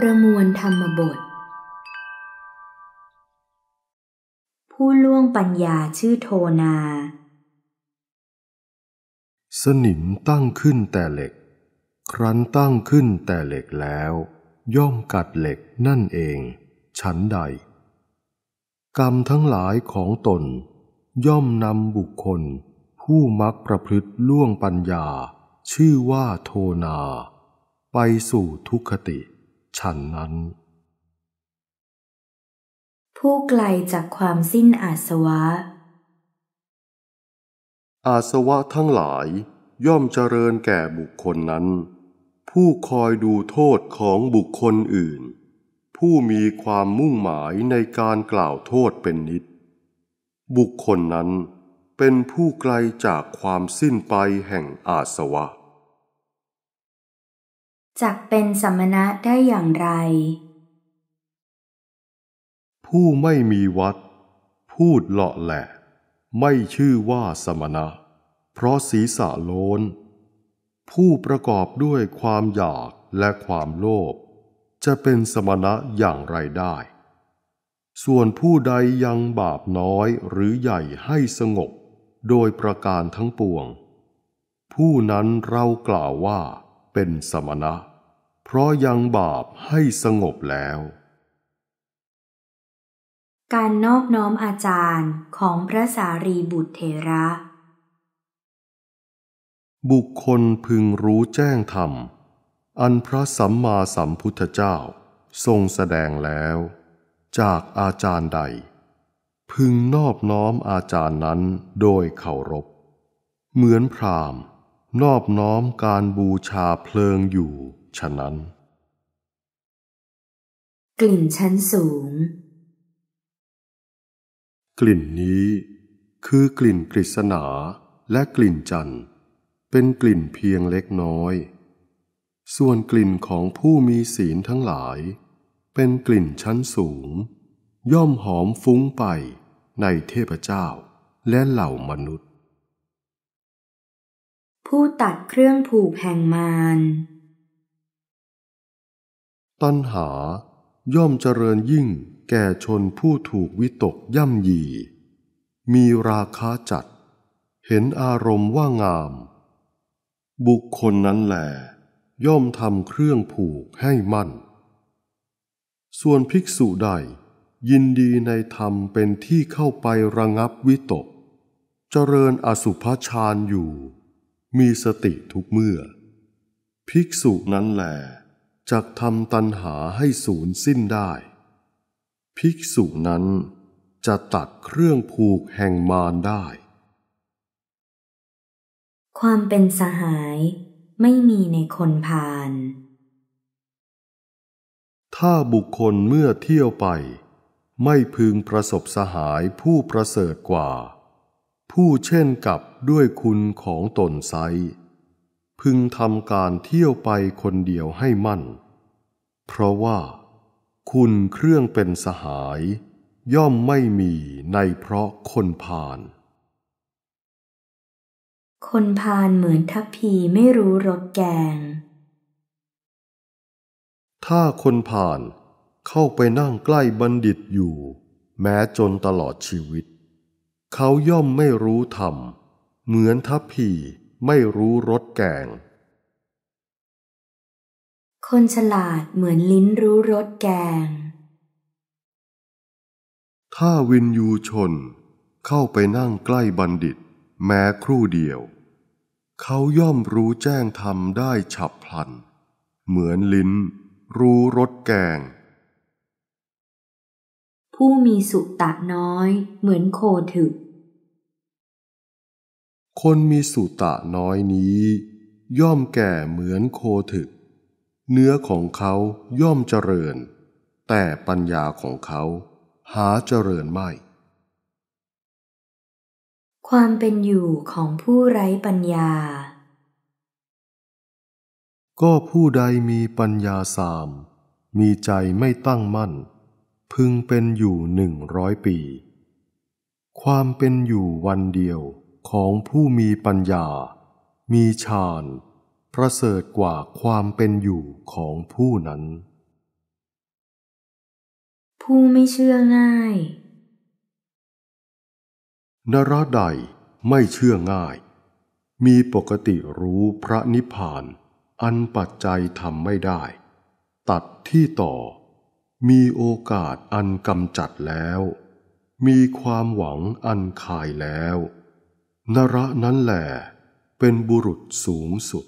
ประมวลธรรมบท ผู้ล่วงปัญญาชื่อโทนา สนิมตั้งขึ้นแต่เหล็ก ครั้นตั้งขึ้นแต่เหล็กแล้ว ย่อมกัดเหล็กนั่นเอง ฉันใด กรรมทั้งหลายของตน ย่อมนำบุคคล ผู้มักประพฤติล่วงปัญญา ชื่อว่าโทนา ไปสู่ทุกขติฉันนั้น ผู้ไกลจากความสิ้นอาสวะ อาสวะทั้งหลายย่อมเจริญแก่บุคคลนั้น ผู้คอยดูโทษของบุคคลอื่น ผู้มีความมุ่งหมายในการกล่าวโทษเป็นนิด บุคคลนั้นเป็นผู้ไกลจากความสิ้นไปแห่งอาสวะจักเป็นสมณะได้อย่างไร ผู้ไม่มีวัด พูดเลาะแหละ ไม่ชื่อว่าสมณะ เพราะศีรษะโลนผู้ประกอบด้วยความอยากและความโลภจะเป็นสมณะอย่างไรได้ ส่วนผู้ใดยังบาปน้อยหรือใหญ่ให้สงบโดยประการทั้งปวง ผู้นั้นเรากล่าวว่าเป็นสมณะ เพราะยังบาปให้สงบแล้ว การนอบน้อมอาจารย์ของพระสารีบุตรเถระ บุคคลพึงรู้แจ้งธรรม อันพระสัมมาสัมพุทธเจ้าทรงแสดงแล้ว จากอาจารย์ใด พึงนอบน้อมอาจารย์นั้นโดยเคารพเหมือนพราหมณ์นอบน้อมการบูชาเพลิงอยู่ฉะนั้น กลิ่นชั้นสูง กลิ่นนี้คือกลิ่นกฤษณาและกลิ่นจันทร์เป็นกลิ่นเพียงเล็กน้อย ส่วนกลิ่นของผู้มีศีลทั้งหลาย เป็นกลิ่นชั้นสูง ย่อมหอมฟุ้งไปในเทพเจ้าและเหล่ามนุษย์ผู้ตัดเครื่องผูกแห่งมารตัณหาย่อมเจริญยิ่งแก่ชนผู้ถูกวิตกย่ำยี มีราคาจัด เห็นอารมณ์ว่างาม บุคคลนั้นแหล ย่อมทำเครื่องผูกให้มั่น ส่วนภิกษุใด ยินดีในธรรมเป็นที่เข้าไประงับวิตก เจริญอสุภฌานอยู่มีสติทุกเมื่อ ภิกษุนั้นแหลจะทำตัณหาให้สูญสิ้นได้ ภิกษุนั้นจะตัดเครื่องผูกแห่งมารได้ ความเป็นสหายไม่มีในคนพาลถ้าบุคคลเมื่อเที่ยวไปไม่พึงประสบสหายผู้ประเสริฐกว่าผู้เช่นกับด้วยคุณของตนไซ พึงทำการเที่ยวไปคนเดียวให้มั่น เพราะว่าคุณเครื่องเป็นสหาย ย่อมไม่มีในเพราะคนพาลคนพาลเหมือนทัพพีไม่รู้รสแกง ถ้าคนพาลเข้าไปนั่งใกล้บัณฑิตอยู่ แม้จนตลอดชีวิตเขาย่อมไม่รู้ธรรม เหมือนทัพพีไม่รู้รสแกง คนฉลาดเหมือนลิ้นรู้รสแกง ถ้าวินยูชนเข้าไปนั่งใกล้บัณฑิตแม้ครู่เดียว เขาย่อมรู้แจ้งธรรมได้ฉับพลัน เหมือนลิ้นรู้รสแกง ผู้มีสุตะน้อย เหมือนโคถึกคนมีสุตะน้อยนี้ย่อมแก่เหมือนโคถึก เนื้อของเขาย่อมเจริญ แต่ปัญญาของเขาหาเจริญไม่ ความเป็นอยู่ของผู้ไร้ปัญญา ก็ผู้ใดมีปัญญาสาม มีใจไม่ตั้งมั่น พึงเป็นอยู่หนึ่งร้อยปี ความเป็นอยู่วันเดียวของผู้มีปัญญา มีฌาน ประเสริฐกว่าความเป็นอยู่ของผู้นั้น ผู้ไม่เชื่อง่าย นราใดไม่เชื่อง่าย มีปกติรู้พระนิพพาน อันปัจจัยทำไม่ได้ ตัดที่ต่อ มีโอกาสอันกำจัดแล้ว มีความหวังอันคายแล้วนระนั้นแหลเป็นบุรุษสูงสุด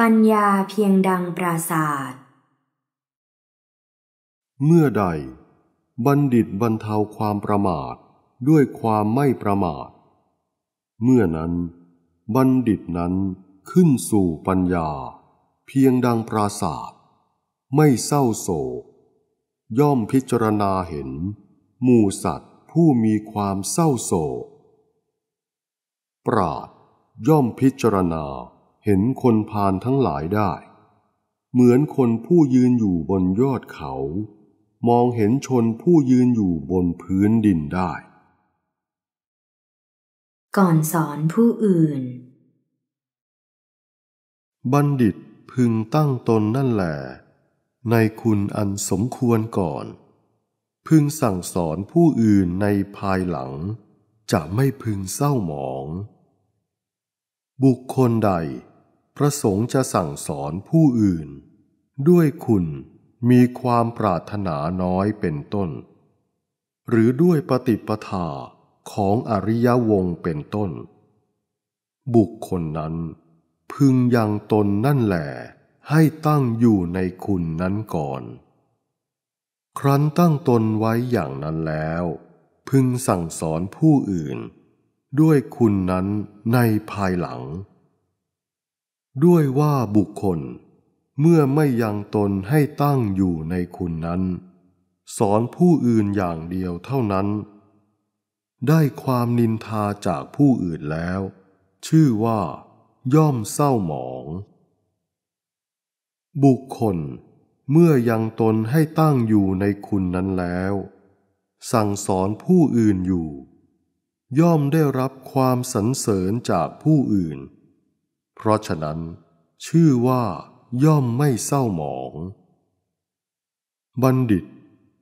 ปัญญาเพียงดังปราศาสตร์เมื่อใดบัณฑิตบรรเทาความประมาทด้วยความไม่ประมาท เมื่อนั้นบัณฑิตนั้นขึ้นสู่ปัญญา เพียงดังปราศาสตร์ไม่เศร้าโศกย่อมพิจารณาเห็นหมู่สัตวผู้มีความเศร้าโศกปราดย่อมพิจารณาเห็นคนพานทั้งหลายได้ เหมือนคนผู้ยืนอยู่บนยอดเขา มองเห็นชนผู้ยืนอยู่บนพื้นดินได้ ก่อนสอนผู้อื่น บัณฑิตพึงตั้งตนนั่นแหละในคุณอันสมควรก่อนพึงสั่งสอนผู้อื่นในภายหลัง จะไม่พึงเศร้าหมอง บุคคลใด ประสงค์จะสั่งสอนผู้อื่น ด้วยคุณมีความปรารถนาน้อยเป็นต้น หรือด้วยปฏิปทาของอริยวงเป็นต้น บุคคลนั้น พึงยังตนนั่นแหละให้ตั้งอยู่ในคุณนั้นก่อนครั้นตั้งตนไว้อย่างนั้นแล้ว พึงสั่งสอนผู้อื่น ด้วยคุณนั้นในภายหลัง ด้วยว่าบุคคล เมื่อไม่ยังตนให้ตั้งอยู่ในคุณนั้น สอนผู้อื่นอย่างเดียวเท่านั้น ได้ความนินทาจากผู้อื่นแล้ว ชื่อว่าย่อมเศร้าหมอง บุคคลเมื่อยังตนให้ตั้งอยู่ในคุณนั้นแล้ว สั่งสอนผู้อื่นอยู่ ย่อมได้รับความสรรเสริญจากผู้อื่น เพราะฉะนั้นชื่อว่าย่อมไม่เศร้าหมอง บัณฑิต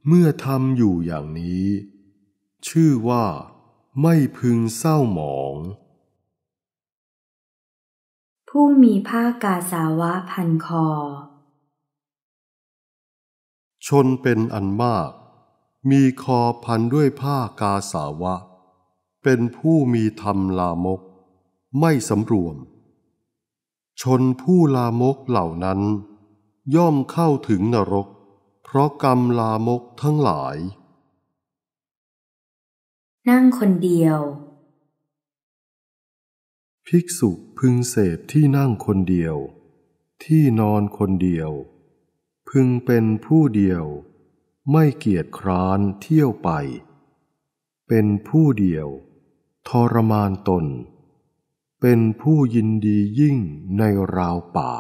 เมื่อทำอยู่อย่างนี้ ชื่อว่าไม่พึงเศร้าหมอง ผู้มีผ้ากาสาวะพันคอชนเป็นอันมาก มีคอพันด้วยผ้ากาสาวะ เป็นผู้มีธรรมลามก ไม่สำรวม ชนผู้ลามกเหล่านั้น ย่อมเข้าถึงนรก เพราะกรรมลามกทั้งหลาย นั่งคนเดียว ภิกษุพึงเสพที่นั่งคนเดียว ที่นอนคนเดียวพึงเป็นผู้เดียวไม่เกียจคร้านเที่ยวไป เป็นผู้เดียว ทรมานตน เป็นผู้ยินดียิ่งในราวป่า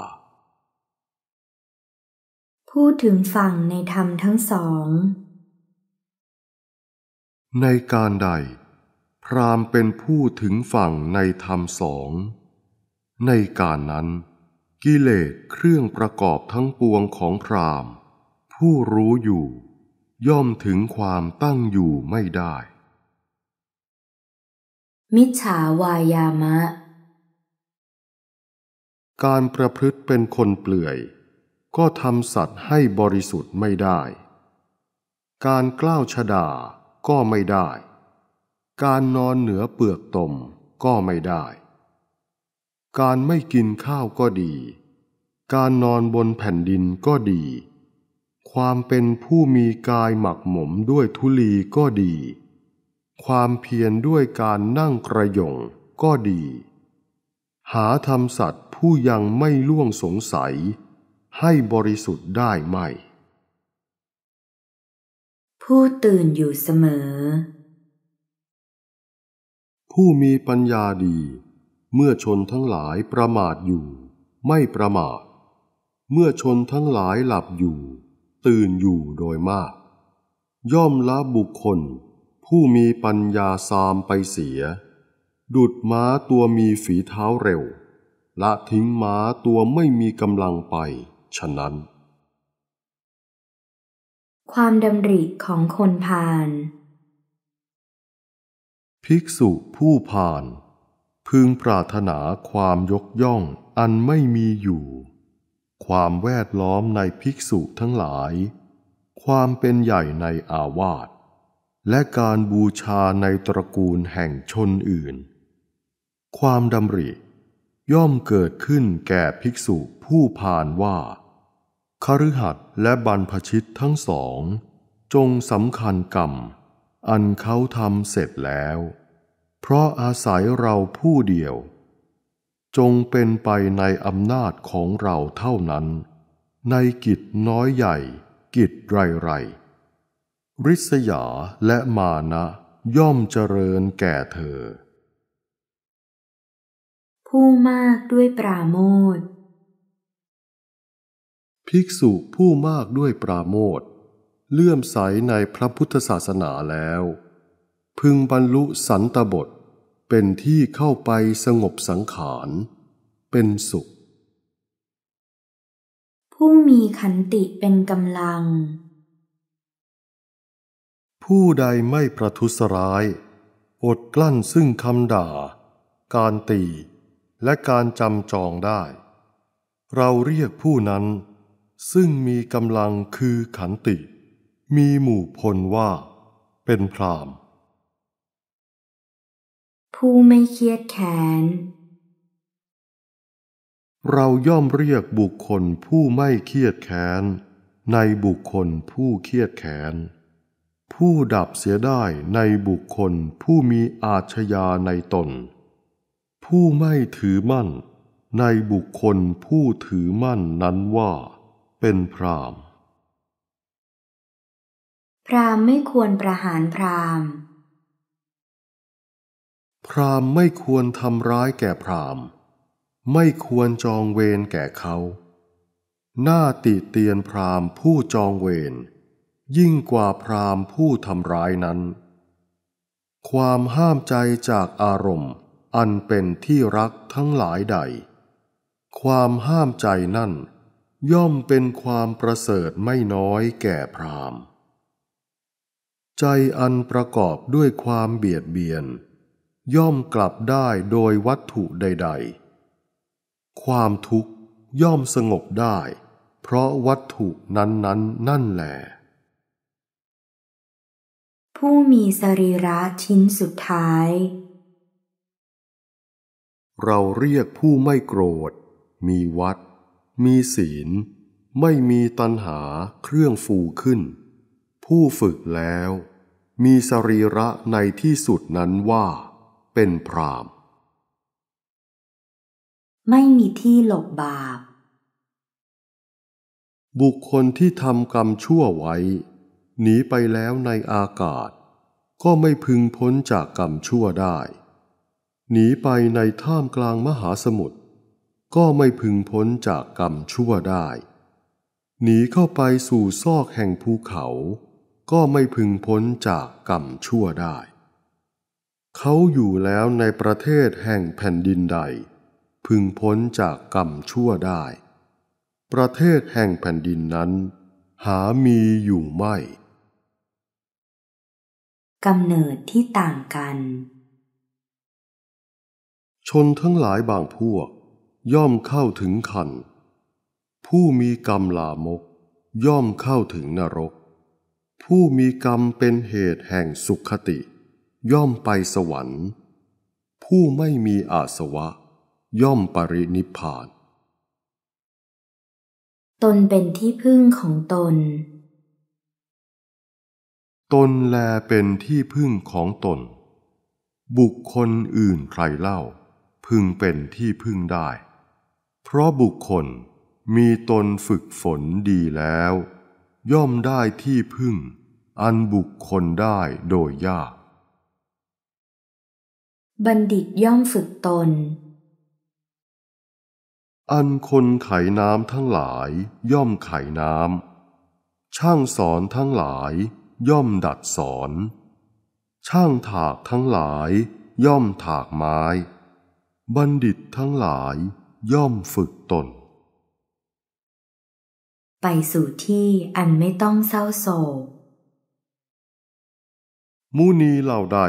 พูดถึงฝั่งในธรรมทั้งสอง ในการใด พรามเป็นผู้ถึงฝั่งในธรรมสอง ในการนั้นกิเลสเครื่องประกอบทั้งปวงของพราม ผู้รู้อยู่ ย่อมถึงความตั้งอยู่ไม่ได้ มิฉาวายามะ การประพฤติเป็นคนเปลื่อย ก็ทำสัตว์ให้บริสุทธิ์ไม่ได้ การกล้าวชดาก็ไม่ได้ การนอนเหนือเปลือกตมก็ไม่ได้การไม่กินข้าวก็ดี การนอนบนแผ่นดินก็ดี ความเป็นผู้มีกายหมักหมมด้วยทุลีก็ดี ความเพียรด้วยการนั่งกระยงก็ดี หาทำสัตว์ผู้ยังไม่ล่วงสงสัย ให้บริสุทธิ์ได้ไหมผู้ตื่นอยู่เสมอ ผู้มีปัญญาดีเมื่อชนทั้งหลายประมาทอยู่ ไม่ประมาท เมื่อชนทั้งหลายหลับอยู่ ตื่นอยู่โดยมาก ย่อมละบุคคล ผู้มีปัญญาสามไปเสีย ดุดม้าตัวมีฝีเท้าเร็ว ละทิ้งม้าตัวไม่มีกำลังไป ฉะนั้น ความดำริของคน่าน ภิกษุผู้่านพึงปรารถนาความยกย่องอันไม่มีอยู่ ความแวดล้อมในภิกษุทั้งหลาย ความเป็นใหญ่ในอาวาสและการบูชาในตระกูลแห่งชนอื่น ความดำริ ย่อมเกิดขึ้นแก่ภิกษุผู้ผ่านว่า คฤหัสถ์และบรรพชิตทั้งสอง จงสำคัญกรรม อันเขาทำเสร็จแล้วเพราะอาศัยเราผู้เดียว จงเป็นไปในอำนาจของเราเท่านั้น ในกิจน้อยใหญ่ กิจไรไรริษยาและมานะ ย่อมเจริญแก่เธอ ผู้มากด้วยปราโมทภิกษุผู้มากด้วยปราโมทเลื่อมใสในพระพุทธศาสนาแล้วพึงบรรลุสันตบทเป็นที่เข้าไปสงบสังขาร เป็นสุข ผู้มีขันติเป็นกำลัง ผู้ใดไม่ประทุษร้าย อดกลั้นซึ่งคำด่า การตีและการจำจองได้ เราเรียกผู้นั้น ซึ่งมีกำลังคือขันติ มีหมู่พลว่าเป็นพรามณผู้ไม่เครียดแค้นเราย่อมเรียกบุคคลผู้ไม่เครียดแค้นในบุคคลผู้เครียดแค้นผู้ดับเสียได้ในบุคคลผู้มีอาชญาในตน ผู้ไม่ถือมั่น ในบุคคลผู้ถือมั่นนั้นว่า เป็นพรามพรามไม่ควรประหารพรามพรามไม่ควรทำร้ายแก่พรามไม่ควรจองเวรแก่เขา หน้าติเตียนพรามผู้จองเวร ยิ่งกว่าพรามผู้ทำร้ายนั้น ความห้ามใจจากอารมณ์ อันเป็นที่รักทั้งหลายใด ความห้ามใจนั่น ย่อมเป็นความประเสริฐไม่น้อยแก่พรามใจอันประกอบด้วยความเบียดเบียนย่อมกลับได้โดยวัตถุใด ๆ ความทุกข์ย่อมสงบได้ เพราะวัตถุนั้น ๆนนนั่นแหลผู้มีสรีระชิ้นสุดท้าย เราเรียกผู้ไม่โกรธ มีวัด มีศีล ไม่มีตัณหาเครื่องฟูขึ้น ผู้ฝึกแล้ว มีสรีระในที่สุดนั้นว่าเป็นพรามไม่มีที่หลบบาป บุคคลที่ทำกรรมชั่วไว้หนีไปแล้วในอากาศ ก็ไม่พึงพ้นจากกรรมชั่วได้ หนีไปในท่ามกลางมหาสมุทรก็ไม่พึงพ้นจากกรรมชั่วได้ หนีเข้าไปสู่ซอกแห่งภูเขา ก็ไม่พึงพ้นจากกรรมชั่วได้เขาอยู่แล้วในประเทศแห่งแผ่นดินใด พึงพ้นจากกรรมชั่วได้ ประเทศแห่งแผ่นดินนั้น หามีอยู่ไม่กำเนิดที่ต่างกัน ชนทั้งหลายบางพวกย่อมเข้าถึงขันผู้มีกรรมลามกย่อมเข้าถึงนรก ผู้มีกรรมเป็นเหตุแห่งสุขคติย่อมไปสวรรค์ ผู้ไม่มีอาสวะ ย่อมปรินิพพานตนเป็นที่พึ่งของตน ตนแลเป็นที่พึ่งของตน บุคคลอื่นใครเล่า พึงเป็นที่พึ่งได้ เพราะบุคคลมีตนฝึกฝนดีแล้ว ย่อมได้ที่พึ่ง อันบุคคลได้โดยยากบัณฑิตย่อมฝึกตน อันคนไขน้ำทั้งหลาย ย่อมไขน้ำช่างสอนทั้งหลาย ย่อมดัดสอน ช่างถากทั้งหลาย ย่อมถากไม้ บัณฑิตทั้งหลาย ย่อมฝึกตน ไปสู่ที่อันไม่ต้องเศร้าโศกมุนีเหล่าใด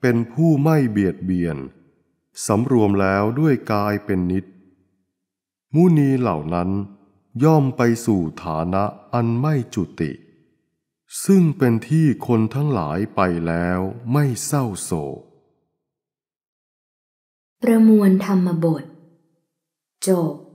เป็นผู้ไม่เบียดเบียน สำรวมแล้วด้วยกายเป็นนิด มุนีเหล่านั้นย่อมไปสู่ฐานะอันไม่จุติ ซึ่งเป็นที่คนทั้งหลายไปแล้วไม่เศร้าโศกประมวลธรรมบทจบ